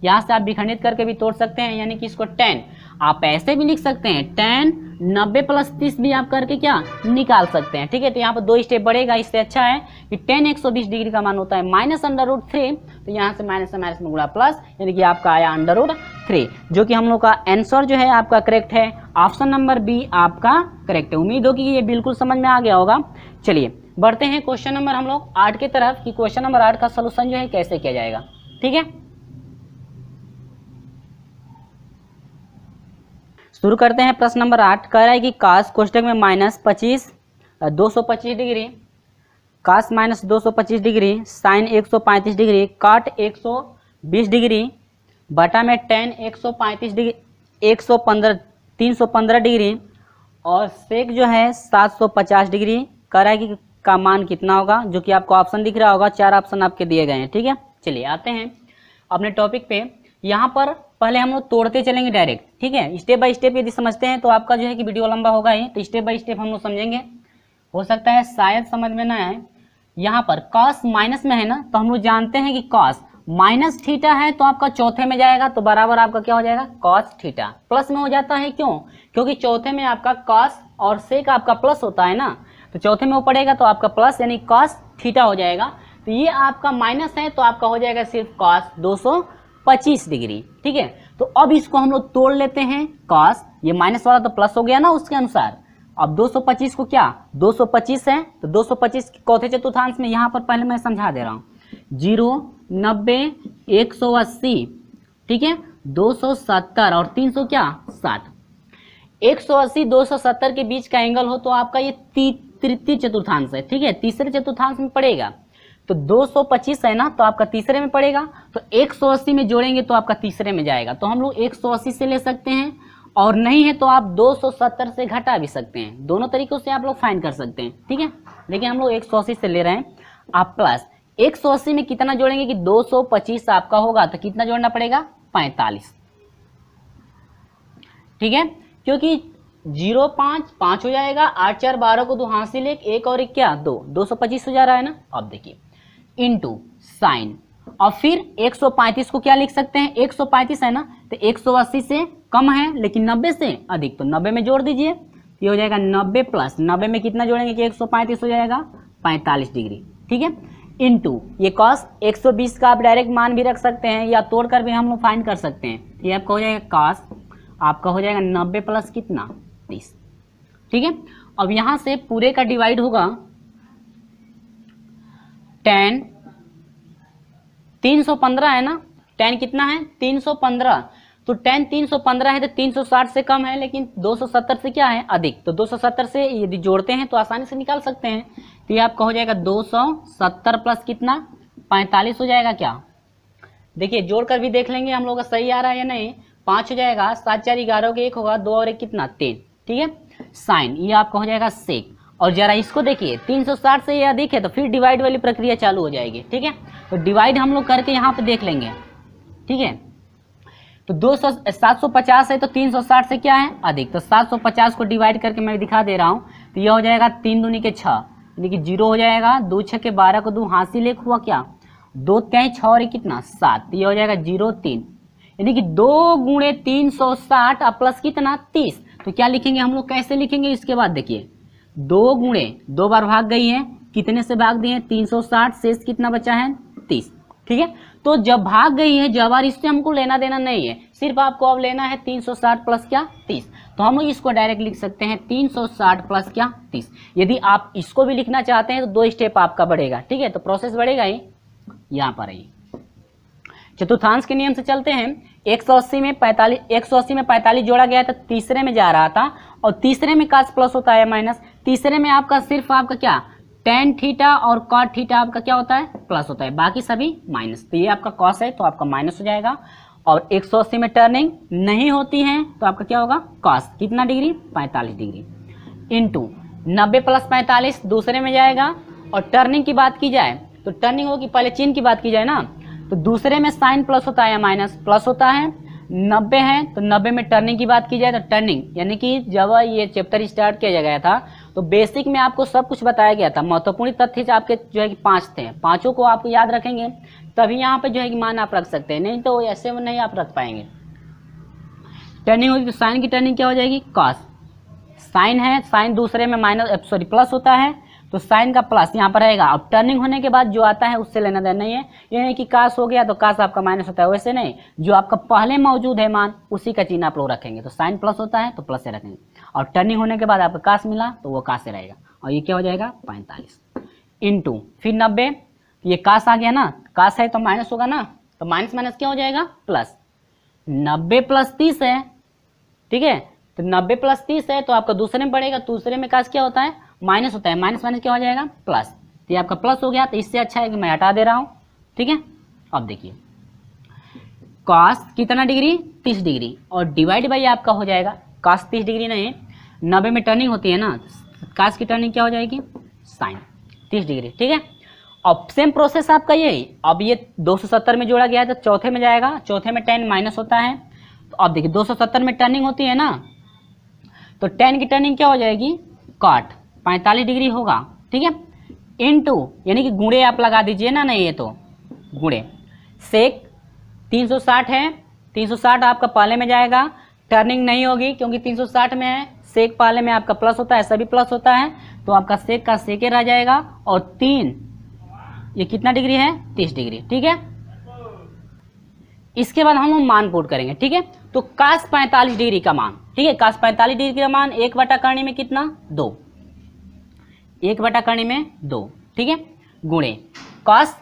यहाँ से आप विखंडित करके भी तोड़ सकते हैं यानी कि इसको टेन आप ऐसे भी लिख सकते हैं टेन नब्बे प्लस तीस भी आप करके क्या निकाल सकते हैं ठीक है तो यहाँ पर दो स्टेप बढ़ेगा इससे अच्छा है कि टेन एक सौ बीस डिग्री का मान होता है माइनस अंडर रूट थ्री तो यहाँ से माइनस से माइनस में गुड़ा प्लस यानी कि आपका आया अंडर रूट थ्री जो कि हम लोग का आंसर जो है आपका करेक्ट है ऑप्शन नंबर बी आपका करेक्ट है उम्मीद हो कि ये बिल्कुल समझ में आ गया होगा चलिए बढ़ते हैं क्वेश्चन नंबर हम लोग आठ की तरफ कि क्वेश्चन नंबर आठ का सोल्यूशन जो है कैसे किया जाएगा ठीक है शुरू करते हैं प्रश्न नंबर आठ कह रहा है कि काश कोष्टक में माइनस पच्चीस दो सौ पच्चीस डिग्री कास माइनस दो सौ पच्चीस डिग्री साइन एक सौ पैंतीस डिग्री काट एक सौ बीस डिग्री बटा में टेन एक सौ पैंतीस डिग्री एक सौ पंद्रह तीन सौ पंद्रह डिग्री और सेक जो है सात सौ पचास डिग्री कह रहा है कि का मान कितना होगा जो कि आपको ऑप्शन दिख रहा होगा चार ऑप्शन आपके दिए गए हैं ठीक है चलिए आते हैं अपने टॉपिक पे यहाँ पर पहले हम लोग तोड़ते चलेंगे डायरेक्ट ठीक है स्टेप बाय स्टेप यदि समझते हैं तो आपका जो है कि वीडियो लंबा होगा ही तो स्टेप बाय स्टेप हम लोग समझेंगे हो सकता है शायद समझ में ना आए यहाँ पर कॉस माइनस में है ना तो हम लोग जानते हैं कि कॉस माइनस थीटा है तो आपका चौथे में जाएगा तो बराबर आपका क्या हो जाएगा कॉस थीटा प्लस में हो जाता है क्यों क्योंकि चौथे में आपका कॉस और सेक आपका प्लस होता है ना तो चौथे में वो पड़ेगा तो आपका प्लस यानी कॉस थीटा हो जाएगा तो ये आपका माइनस है तो आपका हो जाएगा सिर्फ कॉस 225 डिग्री ठीक है तो अब इसको हम लोग तोड़ लेते हैं कॉस ये माइनस वाला तो प्लस हो गया ना उसके अनुसार अब 225 को क्या 225 है तो 225 कौथे चतुर्थांश में यहाँ पर पहले मैं समझा दे रहा हूँ जीरो नब्बे एक सौ अस्सी ठीक है दो सौ सत्तर और तीन सौ क्या सात एक सौ अस्सी दो सौ सत्तर के बीच का एंगल हो तो आपका ये तृतीय चतुर्थांश है ठीक है तीसरे चतुर्थांश में पड़ेगा तो 225 है ना तो आपका तीसरे में पड़ेगा तो 180 में जोड़ेंगे तो आपका तीसरे में जाएगा तो हम लोग 180 से ले सकते हैं और नहीं है तो आप 270 से घटा भी सकते हैं दोनों तरीकों से आप लोग फाइन कर सकते हैं ठीक है लेकिन हम लोग 180 से ले रहे हैं आप प्लस 180 में कितना जोड़ेंगे कि 225 आपका होगा तो कितना जोड़ना पड़ेगा पैंतालीस ठीक है क्योंकि जीरो पाँच पाँच हो जाएगा आठ चार बारह को दो हासिल एक एक और एक क्या दो दो सौ पच्चीस हो जा रहा है ना अब देखिए इंटू साइन और फिर एक सौ पैंतीस को क्या लिख सकते हैं एक सौ पैंतीस है ना तो एक सौ अस्सी से कम है लेकिन नब्बे से अधिक तो नब्बे में जोड़ दीजिए ये हो जाएगा नब्बे प्लस नब्बे में कितना जोड़ेंगे कि पैंतीस हो जाएगा पैंतालीस डिग्री ठीक है इनटू ये कॉस 120 का आप डायरेक्ट मान भी रख सकते हैं या तोड़कर भी हम लोग फाइंड कर सकते हैं ये आपका हो जाएगा कॉस आपका हो जाएगा नब्बे प्लस कितना प्लीज ठीक है अब यहां से पूरे का डिवाइड होगा टेन तीन सौ पंद्रह है ना टेन कितना है तीन सौ पंद्रह तो टेन तीन सौ पंद्रह है तो तीन सौ साठ से कम है लेकिन दो सौ सत्तर से क्या है अधिक तो दो सौ सत्तर से यदि जोड़ते हैं तो आसानी से निकाल सकते हैं तो ये आपका हो जाएगा दो सौ सत्तर प्लस कितना पैंतालीस हो जाएगा क्या देखिए जोड़कर भी देख लेंगे हम लोग का सही आ रहा है या नहीं पाँच हो जाएगा सात चार ग्यारह के एक होगा दो और एक कितना तीन ठीक है साइन ये आपका हो जाएगा सेक और जरा इसको देखिए 360 से ये अधिक है तो फिर डिवाइड वाली प्रक्रिया चालू हो जाएगी ठीक है तो डिवाइड हम लोग करके यहाँ पे देख लेंगे ठीक है तो दो सौ है तो 360 से क्या है अधिक तो 750 को डिवाइड करके मैं दिखा दे रहा हूँ तो ये हो जाएगा तीन दूनी के छः यानी कि जीरो हो जाएगा दो छः के बारह को दो हासिल एक हुआ क्या दो तेईस छः और कितना सात तो ये हो जाएगा जीरो तीन यानी कि दो गुणे तीन सौ साठ प्लस कितना तीस तो क्या लिखेंगे हम लोग कैसे लिखेंगे इसके बाद देखिए दो गुणे दो बार भाग गई है कितने से भाग दिए हैं तीन सौ साठ शेष कितना बचा है तीस ठीक है तो जब भाग गई है जब इससे हमको लेना देना नहीं है सिर्फ आपको अब लेना है 360 प्लस क्या 30 तो हम इसको डायरेक्ट लिख सकते हैं 360 प्लस क्या 30 यदि आप इसको भी लिखना चाहते हैं तो दो स्टेप आपका बढ़ेगा ठीक है तो प्रोसेस बढ़ेगा ही यहाँ पर ही चतुर्थांश के नियम से चलते हैं 180 में 45 180 में 45 जोड़ा गया तो तीसरे में जा रहा था और तीसरे में कास प्लस होता है माइनस तीसरे में आपका सिर्फ आपका क्या टेन थीटा और कॉट थीटा आपका क्या होता है प्लस होता है बाकी सभी माइनस तो ये आपका कॉस है तो आपका माइनस हो जाएगा और 180 में टर्निंग नहीं होती है तो आपका क्या होगा कॉस कितना डिग्री 45 डिग्री इंटू नब्बे प्लस पैंतालीस दूसरे में जाएगा और टर्निंग की बात की जाए तो टर्निंग होगी पहले चीन की बात की जाए ना तो दूसरे में साइन प्लस होता है या माइनस प्लस होता है नब्बे है तो नब्बे में टर्निंग की बात की जाए तो टर्निंग यानी कि जब ये चैप्टर स्टार्ट किया गया था तो बेसिक में आपको सब कुछ बताया गया था महत्वपूर्ण तथ्य आपके जो है कि पाँच थे पाँचों को आप याद रखेंगे तभी यहाँ पे जो है कि मान आप रख सकते हैं नहीं तो ऐसे में नहीं आप रख पाएंगे टर्निंग होगी तो साइन की टर्निंग क्या हो जाएगी कॉस साइन है साइन दूसरे में माइनस सॉरी प्लस होता है तो साइन का प्लस यहाँ पर रहेगा अब टर्निंग होने के बाद जो आता है उससे लेना देना नहीं है ये नहीं कि काश हो गया तो काश आपका माइनस होता है वैसे नहीं जो आपका पहले मौजूद है मान उसी का चिन्ह आप लोग रखेंगे तो साइन प्लस होता है तो प्लस से रखेंगे और टर्निंग होने के बाद आपका काश मिला तो वो काश से रहेगा और ये क्या हो जाएगा पैंतालीस इंटू फिर नब्बे ये काश आ गया ना काश है तो माइनस होगा ना तो माइनस माइनस क्या हो जाएगा प्लस नब्बे प्लस तीस है ठीक है तो नब्बे प्लस तीस है तो आपका दूसरे में पड़ेगा दूसरे में काश क्या होता है माइनस होता है माइनस माइनस क्या हो जाएगा प्लस तो ये आपका प्लस हो गया तो इससे अच्छा है कि मैं हटा दे रहा हूँ ठीक है अब देखिए कॉस कितना डिग्री तीस डिग्री और डिवाइड बाई आपका हो जाएगा कॉस तीस डिग्री नहीं नब्बे में टर्निंग होती है ना कास की टर्निंग क्या हो जाएगी साइन तीस डिग्री ठीक है अब सेम प्रोसेस आपका यही अब ये 270 में जोड़ा गया है तो चौथे में जाएगा चौथे में टेन माइनस होता है तो अब देखिए 270 में टर्निंग होती है ना तो टेन की टर्निंग क्या हो जाएगी काट पैंतालीस डिग्री होगा ठीक है इन टू यानी कि गुड़े आप लगा दीजिए ना नहीं ये तो गुड़े सेक 360 है 360 आपका पहले में जाएगा टर्निंग नहीं होगी क्योंकि 360 में है सेक पहले में आपका प्लस होता है ऐसा भी प्लस होता है तो आपका सेक का सेके रह जाएगा और तीन ये कितना डिग्री है तीस डिग्री ठीक है इसके बाद हम मान पुट करेंगे ठीक है तो कास पैंतालीस डिग्री का मान ठीक है कास पैंतालीस डिग्री का मान एक बटा करने में कितना दो एक बटा कर्ण में दो ठीक है गुणे कॉस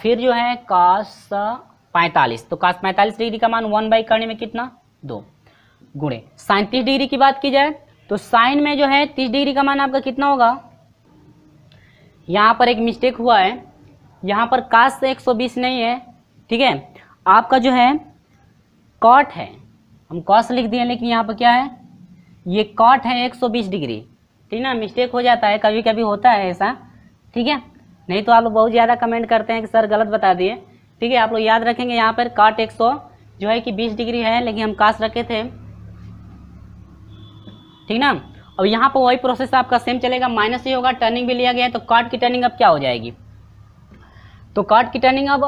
फिर जो है कॉस पैंतालीस तो कॉस पैंतालीस डिग्री का मान वन बाई कर्ण में कितना दो गुणे साइन तीस डिग्री की बात की जाए तो साइन में जो है तीस डिग्री का मान आपका कितना होगा यहाँ पर एक मिस्टेक हुआ है यहाँ पर कास एक सौ बीस नहीं है ठीक है आपका जो है कॉट है हम कॉस लिख दिए लेकिन यहाँ पर क्या है ये कॉट है एक सौ बीस डिग्री ठीक ना मिस्टेक हो जाता है कभी कभी होता है ऐसा ठीक है नहीं तो आप लोग बहुत ज़्यादा कमेंट करते हैं कि सर गलत बता दिए ठीक है आप लोग याद रखेंगे यहाँ पर काट एक सौ जो है कि बीस डिग्री है लेकिन हम काश रखे थे ठीक ना और यहाँ पर वही प्रोसेस आपका सेम चलेगा माइनस ही होगा टर्निंग भी लिया गया है तो काट की टर्निंग अब क्या हो जाएगी तो काट की टर्निंग अब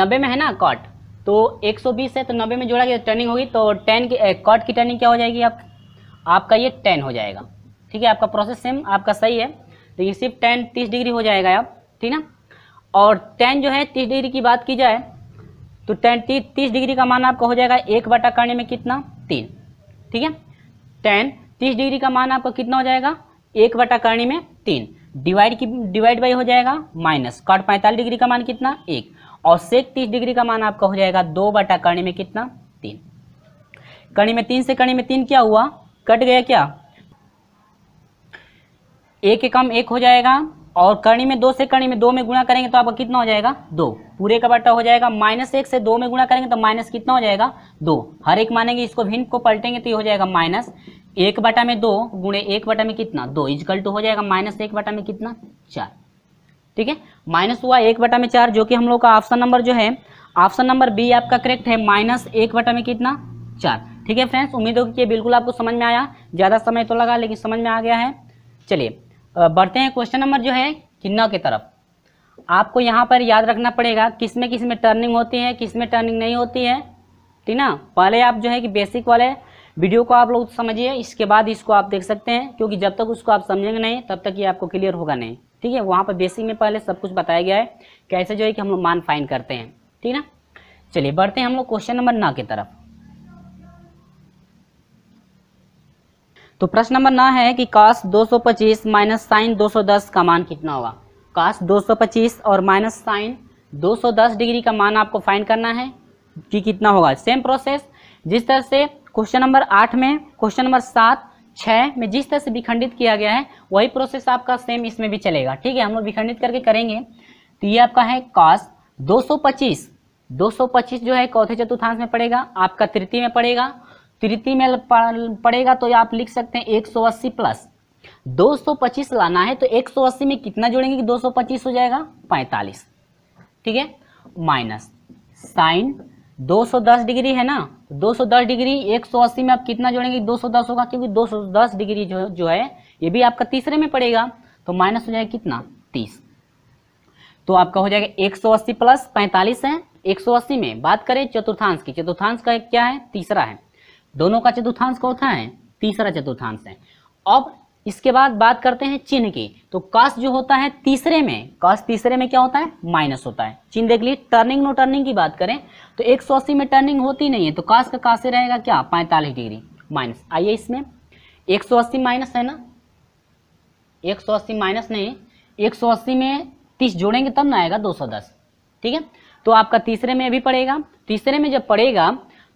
नब्बे में है ना काट तो 120 है तो नब्बे में जोड़ा गया टर्निंग तो होगी तो टेन की कॉट की टर्निंग क्या हो जाएगी आप आपका ये टेन हो जाएगा ठीक है आपका प्रोसेस सेम आपका सही है देखिए सिर्फ टेन तीस डिग्री हो जाएगा आप ठीक ना और टेन जो है तीस डिग्री की बात की जाए तो टेन ती, तीस डिग्री का मान आपका हो जाएगा एक बटा करने में कितना तीन ठीक है टेन तीस डिग्री का मान आपका कितना हो जाएगा एक बटा करने में तीन डिवाइड की डिवाइड बाई हो जाएगा माइनस कॉट पैंतालीस डिग्री का मान कितना एक और सेक तीस डिग्री का मान आपका हो जाएगा दो बटा करने में कितना तीन कड़ी में तीन से कड़ी में तीन क्या हुआ कट गया क्या एक एकम कम एक हो जाएगा और कर्णी में दो से कर्णी में दो में गुणा करेंगे तो आपका कितना हो जाएगा दो पूरे का बट्टा हो जाएगा माइनस एक से दो में गुणा करेंगे तो माइनस कितना हो जाएगा दो हर एक मानेंगे इसको भिन्न को पलटेंगे तो ये हो जाएगा माइनस एक बटा में दो गुणे एक बटा में कितना दो इजकल टू हो जाएगा माइनस एक बटा में कितना चार ठीक है माइनस हुआ एक बटा में चार जो कि हम लोग का ऑप्शन नंबर जो है ऑप्शन नंबर बी आपका करेक्ट है माइनस एक बटा में कितना चार ठीक है फ्रेंड्स उम्मीद होगी कि बिल्कुल आपको समझ में आया ज़्यादा समय तो लगा लेकिन समझ में आ गया है चलिए बढ़ते हैं क्वेश्चन नंबर जो है कि न की तरफ आपको यहाँ पर याद रखना पड़ेगा किस में किस में टर्निंग होती है किस में टर्निंग नहीं होती है ठीक ना पहले आप जो है कि बेसिक वाले वीडियो को आप लोग समझिए इसके बाद इसको आप देख सकते हैं क्योंकि जब तक उसको आप समझेंगे नहीं तब तक ये आपको क्लियर होगा नहीं ठीक है वहाँ पर बेसिक में पहले सब कुछ बताया गया है कैसे जो है कि हम लोग मान फाइन करते हैं ठीक ना चलिए बढ़ते हैं हम लोग क्वेश्चन नंबर नौ की तरफ तो प्रश्न नंबर ना है कि कास 225 पच्चीस माइनस साइन दो का मान कितना होगा कास 225 और माइनस साइन 210 डिग्री का मान आपको फाइंड करना है कि कितना होगा सेम प्रोसेस जिस तरह से क्वेश्चन नंबर आठ में क्वेश्चन नंबर सात छः में जिस तरह से विखंडित किया गया है वही प्रोसेस आपका सेम इसमें भी चलेगा ठीक है हम लोग विखंडित करके करेंगे तो ये आपका है कॉस 225 225 जो है चौथे चतुर्थांश में पड़ेगा आपका तृतीय में पड़ेगा तृतीय में पड़ेगा तो आप लिख सकते हैं 180 प्लस 225 लाना है तो 180 में कितना जोड़ेंगे कि 225 हो जाएगा 45 ठीक है माइनस साइन 210 डिग्री है ना 210 तो डिग्री 180 में आप कितना जोड़ेंगे 210 होगा क्योंकि 210 डिग्री जो जो है ये भी आपका तीसरे में पड़ेगा तो माइनस हो जाएगा कितना 30 तो आपका हो जाएगा 180 प्लस 45 है 180 में बात करें चतुर्थांश की चतुर्थांश का क्या है तीसरा है दोनों का चतुर्थांश चौथा है तीसरा चतुर्थांश है अब इसके बाद बात करते हैं चिन्ह की तो कस जो होता है तीसरे में कस तीसरे में क्या होता है माइनस होता है चिन्ह देख लीजिए टर्निंग नो टर्निंग की बात करें तो एक सौ अस्सी में टर्निंग होती नहीं है तो कस का कासे रहेगा क्या पैंतालीस डिग्री माइनस आइए इसमें एक सौ अस्सी माइनस है ना एक सौ अस्सी माइनस नहीं एक सौ अस्सी में तीस जोड़ेंगे तब ना आएगा दो सौ दस ठीक है तो आपका तीसरे में भी पड़ेगा तीसरे में जब पड़ेगा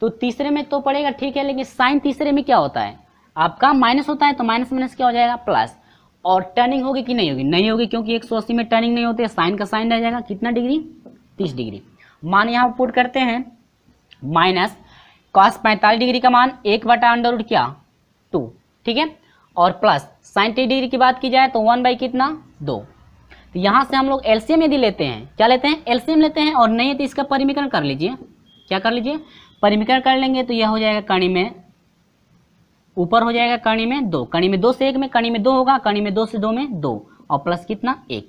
तो तीसरे में तो पड़ेगा ठीक है लेकिन साइन तीसरे में क्या होता है आपका माइनस होता है तो माइनस माइनस क्या हो जाएगा प्लस और टर्निंग होगी कि नहीं होगी नहीं होगी क्योंकि एक सौ अस्सी में टर्निंग नहीं होती है साइन का साइन रह जाएगा कितना डिग्री तीस डिग्री मान यहाँ पुट करते हैं माइनस कॉस पैंतालीस डिग्री का मान एक बटा अंडर रूट क्या टू ठीक है और प्लस साइन तीस डिग्री की बात की जाए तो वन बाई कितना दो तो यहाँ से हम लोग एलसीएम यदि लेते हैं क्या लेते हैं एलसीएम लेते हैं और नहीं है तो इसका परिमीकरण कर लीजिए क्या कर लीजिए परिमिकरण कर लेंगे तो यह हो जाएगा कणी में ऊपर हो जाएगा कणी में दो कणी में दो से एक में कणी में दो होगा कणी में दो से दो में दो और प्लस कितना एक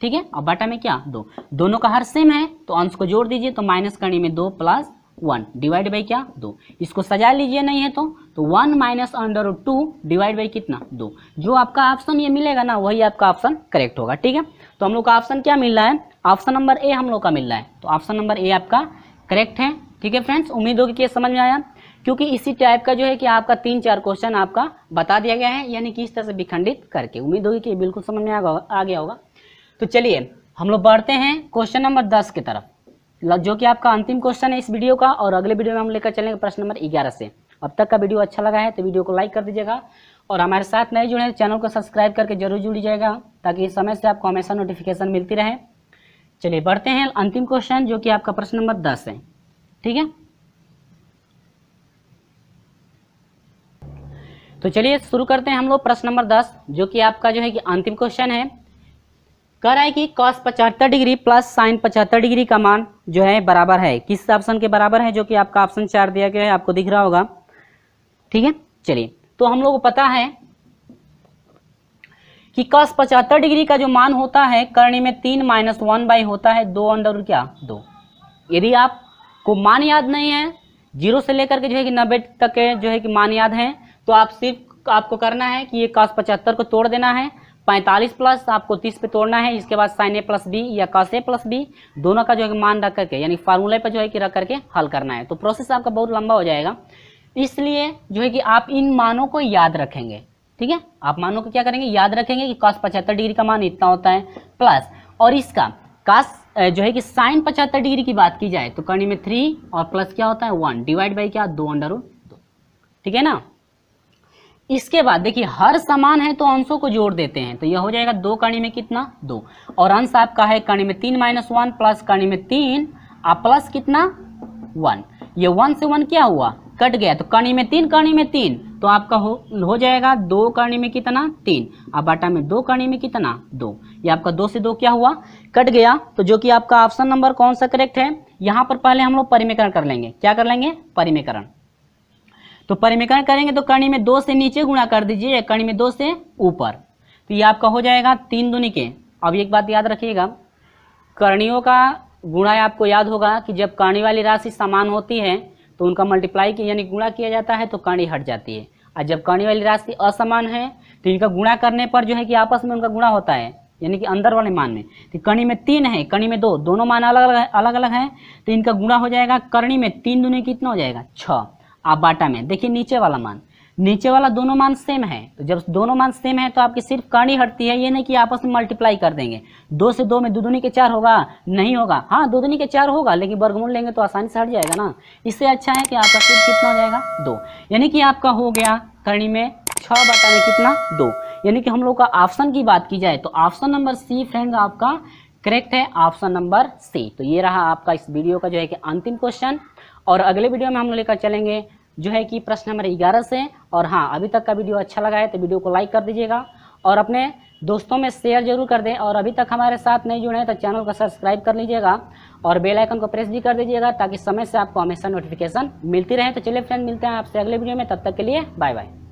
ठीक है और बाटा में क्या दो दोनों का हर सेम है तो अंश को जोड़ दीजिए तो माइनस कणी में दो प्लस वन डिवाइड बाई क्या दो इसको सजा लीजिए नहीं है तो तो one minus under two divide by कितना दो जो आपका ऑप्शन ये मिलेगा ना वही आपका ऑप्शन करेक्ट होगा ठीक है तो हम लोग का ऑप्शन क्या मिल रहा है ऑप्शन नंबर ए हम लोग का मिल रहा है तो ऑप्शन नंबर ए आपका करेक्ट है ठीक है फ्रेंड्स उम्मीद होगी कि ये समझ में आया क्योंकि इसी टाइप का जो है कि आपका तीन चार क्वेश्चन आपका बता दिया गया है यानी कि इस तरह से विखंडित करके उम्मीद होगी कि ये बिल्कुल समझ में आ गया होगा तो चलिए हम लोग बढ़ते हैं क्वेश्चन नंबर दस की तरफ जो कि आपका अंतिम क्वेश्चन है इस वीडियो का और अगले वीडियो में हम लेकर चलेंगे प्रश्न नंबर ग्यारह से अब तक का वीडियो अच्छा लगा है तो वीडियो को लाइक कर दीजिएगा और हमारे साथ नए जुड़े चैनल को सब्सक्राइब करके जरूर जाएगा ताकि इस समय से आपको हमेशा नोटिफिकेशन मिलती रहे चलिए बढ़ते हैं अंतिम क्वेश्चन जो कि आपका प्रश्न नंबर दस है ठीक है तो चलिए शुरू करते हैं हम लोग प्रश्न नंबर दस जो कि आपका जो है कि अंतिम क्वेश्चन है कह रहा है कि कॉस पचहत्तर डिग्री प्लस साइन पचहत्तर डिग्री का मान जो है बराबर है किस ऑप्शन के बराबर है जो कि आपका ऑप्शन चार दिया गया है आपको दिख रहा होगा ठीक है चलिए तो हम लोग को पता है कि कॉस पचहत्तर डिग्री का जो मान होता है करने में तीन माइनस वन बाई होता है दो अंडर क्या दो यदि आप को मान याद नहीं है जीरो से लेकर के जो है कि नब्बे तक के जो है कि मान याद हैं तो आप सिर्फ आपको करना है कि ये कास पचहत्तर को तोड़ देना है पैंतालीस प्लस आपको तीस पे तोड़ना है इसके बाद साइन ए प्लस बी या कास ए प्लस बी दोनों का जो है कि मान रख करके यानी फार्मूले पर जो है कि रख करके हल करना है तो प्रोसेस आपका बहुत लंबा हो जाएगा इसलिए जो है कि आप इन मानों को याद रखेंगे ठीक है आप मानों को क्या करेंगे याद रखेंगे कि कास पचहत्तर डिग्री का मान इतना होता है प्लस और इसका कास जो है कि साइन पचहत्तर डिग्री की बात की जाए तो कर्णी में थ्री और प्लस क्या होता है वन डिवाइड बाई क्या दो अंडर दो ठीक है ना इसके बाद देखिए हर समान है तो अंशों को जोड़ देते हैं तो यह हो जाएगा दो कर्णी में कितना दो और अंश आपका है कर्णी में तीन माइनस वन प्लस कर्णी में तीन और प्लस कितना वन ये वन से वन क्या हुआ कट गया तो कर्णी में तीन कर्णी में तीन तो आपका हो हो जाएगा दो कर्णी में कितना तीन अब बाटा में दो कर्णी में कितना दो ये आपका दो से दो क्या हुआ कट गया तो जो कि आपका ऑप्शन नंबर कौन सा करेक्ट है यहां पर पहले हम लोग परिमेकरण कर लेंगे क्या कर लेंगे परिमेकरण तो परिमेकरण करेंगे तो कर्णी में दो से नीचे गुणा कर दीजिए कर्णी में दो से ऊपर तो ये आपका हो जाएगा तीन दूनी के अब एक बात याद रखिएगा कर्णियों का गुणा आपको याद होगा कि जब कर्णी वाली राशि समान होती है तो उनका मल्टीप्लाई किया यानी गुणा किया जाता है तो कणी हट जाती है और जब कर्णी वाली राशि असमान है तो इनका गुणा करने पर जो है कि आपस में उनका गुणा होता है यानी कि अंदर वाले मान में तो कणी में तीन है कणी में दो दोनों मान अलग अलग अलग अलग हैं तो इनका गुणा हो जाएगा कर्णी में तीन दोनों कितना हो जाएगा छः और बाटा में देखिए नीचे वाला मान नीचे वाला दोनों मान सेम है तो जब दोनों मान सेम है तो आपकी सिर्फ कर्णी हटती है ये नहीं कि आपस में मल्टीप्लाई कर देंगे दो से दो में दो दुनी के चार होगा नहीं होगा हाँ दो दुनी के चार होगा लेकिन वर्गमूल लेंगे तो आसानी से हट जाएगा ना इससे अच्छा है कि आपका सिर्फ कितना हो जाएगा दो यानी कि आपका हो गया कर्णी में छः बटा में कितना दो यानी कि हम लोग का ऑप्शन की बात की जाए तो ऑप्शन नंबर सी फ्रेंड आपका करेक्ट है ऑप्शन नंबर सी तो ये रहा आपका इस वीडियो का जो है कि अंतिम क्वेश्चन और अगले वीडियो में हम लोग लेकर चलेंगे जो है कि प्रश्न नंबर ग्यारह से और हाँ अभी तक का वीडियो अच्छा लगा है तो वीडियो को लाइक कर दीजिएगा और अपने दोस्तों में शेयर जरूर कर दें और अभी तक हमारे साथ नहीं जुड़े हैं तो चैनल को सब्सक्राइब कर लीजिएगा और बेल आइकन को प्रेस भी कर दीजिएगा ताकि समय से आपको हमेशा नोटिफिकेशन मिलती रहे तो चलिए फ्रेंड मिलते हैं आपसे अगले वीडियो में तब तक के लिए बाय बाय